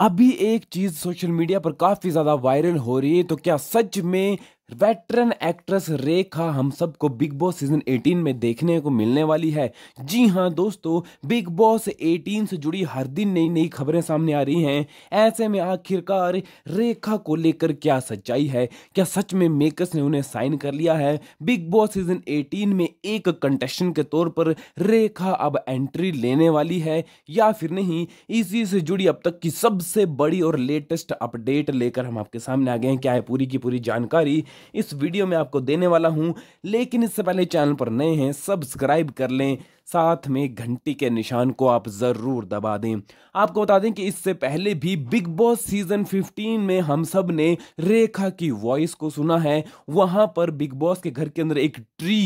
अभी एक चीज सोशल मीडिया पर काफी ज्यादा वायरल हो रही है तो क्या सच में वेटरन एक्ट्रेस रेखा हम सबको बिग बॉस सीजन 18 में देखने को मिलने वाली है जी हाँ दोस्तों बिग बॉस 18 से जुड़ी हर दिन नई नई खबरें सामने आ रही हैं ऐसे में आखिरकार रेखा को लेकर क्या सच्चाई है क्या सच में मेकर्स ने उन्हें साइन कर लिया है बिग बॉस सीजन 18 में एक कंटेस्टेंट के तौर पर रेखा अब एंट्री लेने वाली है या फिर नहीं इसी से जुड़ी अब तक की सबसे बड़ी और लेटेस्ट अपडेट लेकर हम आपके सामने आ गए हैं क्या है पूरी की पूरी जानकारी इस वीडियो में आपको देने वाला हूं लेकिन इससे पहले चैनल पर नए हैं सब्सक्राइब कर लें साथ में घंटी के निशान को आप ज़रूर दबा दें आपको बता दें कि इससे पहले भी बिग बॉस सीजन 15 में हम सब ने रेखा की वॉइस को सुना है वहाँ पर बिग बॉस के घर के अंदर एक ट्री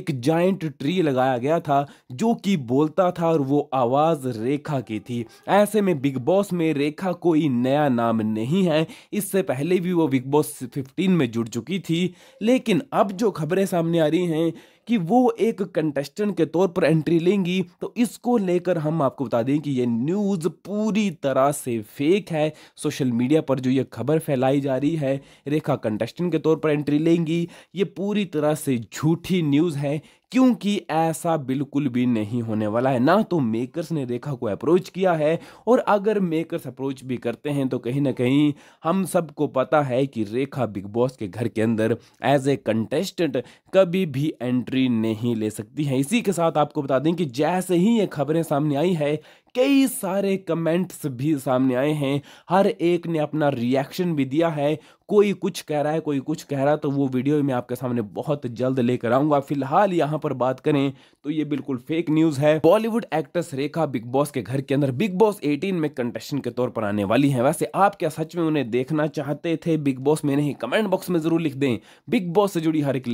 एक जाइंट ट्री लगाया गया था जो कि बोलता था और वो आवाज़ रेखा की थी ऐसे में बिग बॉस में रेखा कोई नया नाम नहीं है इससे पहले भी वो बिग बॉस फिफ्टीन में जुड़ चुकी थी लेकिन अब जो खबरें सामने आ रही हैं कि वो एक कंटेस्टेंट के तौर पर एंट्री लेंगी तो इसको लेकर हम आपको बता दें कि ये न्यूज़ पूरी तरह से फेक है सोशल मीडिया पर जो ये खबर फैलाई जा रही है रेखा कंटेस्टेंट के तौर पर एंट्री लेंगी ये पूरी तरह से झूठी न्यूज़ है क्योंकि ऐसा बिल्कुल भी नहीं होने वाला है ना तो मेकर्स ने रेखा को अप्रोच किया है और अगर मेकर्स अप्रोच भी करते हैं तो कहीं ना कहीं हम सबको पता है कि रेखा बिग बॉस के घर के अंदर एज ए कंटेस्टेंट कभी भी एंट्री नहीं ले सकती है इसी के साथ आपको बता दें कि जैसे ही ये खबरें सामने आई है कई सारे कमेंट्स भी सामने आए हैं हर एक ने अपना रिएक्शन भी दिया है कोई कुछ कह रहा है कोई कुछ कह रहा है तो वो वीडियो मैं आपके सामने बहुत जल्द लेकर आऊंगा फिलहाल यहाँ पर बात करें तो ये बिल्कुल फेक न्यूज है बॉलीवुड एक्ट्रेस रेखा बिग बॉस के घर के अंदर बिग बॉस 18 में कंटेस्टेंट के तौर पर आने वाली है वैसे आप क्या सच में उन्हें देखना चाहते थे बिग बॉस में नहीं कमेंट बॉक्स में जरूर लिख दें बिग बॉस से जुड़ी हर एक